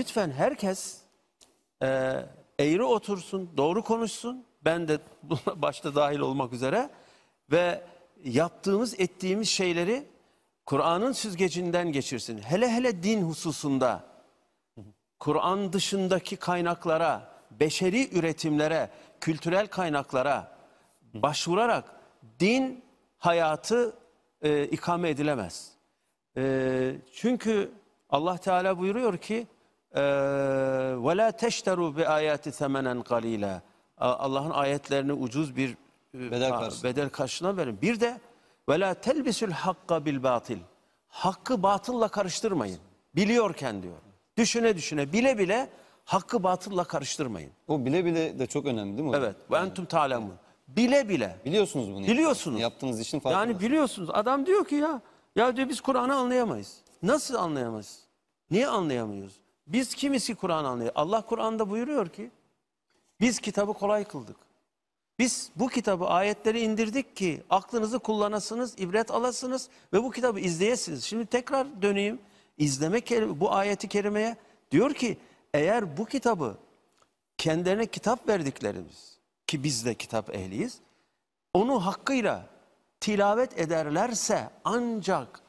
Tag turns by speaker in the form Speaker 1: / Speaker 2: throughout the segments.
Speaker 1: lütfen herkes e, eğri otursun, doğru konuşsun. Ben de buna başta dahil olmak üzere ve yaptığımız, ettiğimiz şeyleri Kur'an'ın süzgecinden geçirsin. Hele hele din hususunda, Kur'an dışındaki kaynaklara, beşeri üretimlere, kültürel kaynaklara başvurarak din hayatı e, ikame edilemez. E, çünkü Allah Teala buyuruyor ki وَلَا تَشْتَرُوا بِآيَاتِ ثَمَنًا قَلِيلًا Allah'ın ayetlerini ucuz bir e, bedel, karşısına. bedel karşılığına verin. Bir de وَلَا تَلْبِسُ الْحَقَّ بِالْبَاطِلِ Hakkı batılla karıştırmayın. Biliyorken diyor. Düşüne düşüne, bile bile hakkı batılla karıştırmayın. O bile bile de çok önemli değil mi? Evet. Ve entum ta'lemun. Bile bile. Biliyorsunuz bunu. Biliyorsunuz. Yaptığınız işin farkında. Yani biliyorsunuz. Adam diyor ki ya, ya diyor biz Kur'an'ı anlayamayız. Nasıl anlayamayız? Niye anlayamıyoruz? Biz kimiz ki Kur'an anlıyor? Allah Kur'an'da buyuruyor ki biz kitabı kolay kıldık. Biz bu kitabı ayetleri indirdik ki aklınızı kullanasınız, ibret alasınız ve bu kitabı izleyesiniz. Şimdi tekrar döneyim izlemek bu ayeti kerimeye diyor ki eğer bu kitabı kendilerine kitap verdiklerimiz ki biz de kitap ehliyiz onu hakkıyla tilavet ederlerse ancak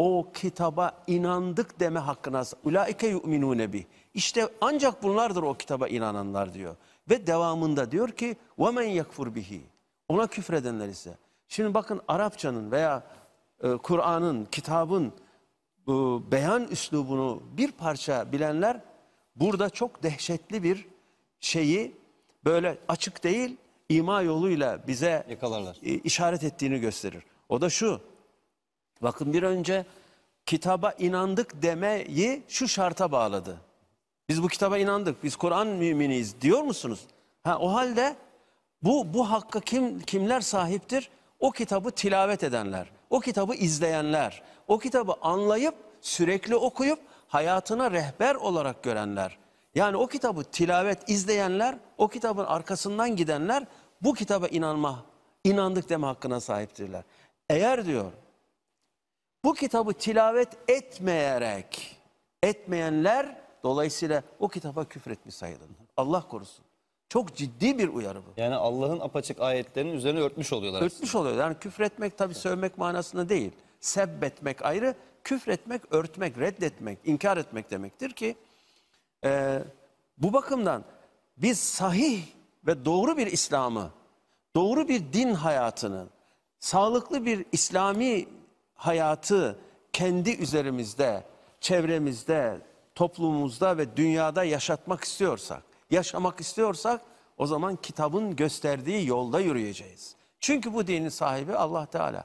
Speaker 1: o kitaba inandık deme hakkına ulaike yu'minune bi. İşte ancak bunlardır o kitaba inananlar diyor. Ve devamında diyor ki ve men yekfur bihi. Ona küfredenler ise. Şimdi bakın Arapçanın veya e, Kur'an'ın, kitabın e, beyan üslubunu bir parça bilenler burada çok dehşetli bir şeyi böyle açık değil ima yoluyla bize Yakalarlar. işaret ettiğini gösterir. O da şu. Bakın bir önce kitaba inandık demeyi şu şarta bağladı. Biz bu kitaba inandık. Biz Kur'an müminiyiz diyor musunuz? Ha o halde bu bu hakkı kim kimler sahiptir? O kitabı tilavet edenler, o kitabı izleyenler, o kitabı anlayıp sürekli okuyup hayatına rehber olarak görenler. Yani o kitabı tilavet izleyenler, o kitabın arkasından gidenler bu kitaba inanma, inandık deme hakkına sahiptirler. Eğer diyor bu kitabı tilavet etmeyerek etmeyenler dolayısıyla o kitaba küfretmiş sayılırlar. Allah korusun. Çok ciddi bir uyarı bu. Yani Allah'ın apaçık ayetlerinin üzerine örtmüş oluyorlar. Örtmüş aslında. oluyorlar. Yani küfretmek tabii sövmek manasında değil. Sebbetmek ayrı, küfretmek, örtmek, reddetmek, inkar etmek demektir ki e, bu bakımdan biz sahih ve doğru bir İslam'ı, doğru bir din hayatını, sağlıklı bir İslami hayatı kendi üzerimizde, çevremizde, toplumumuzda ve dünyada yaşatmak istiyorsak, yaşamak istiyorsak o zaman kitabın gösterdiği yolda yürüyeceğiz. Çünkü bu dinin sahibi Allah Teala.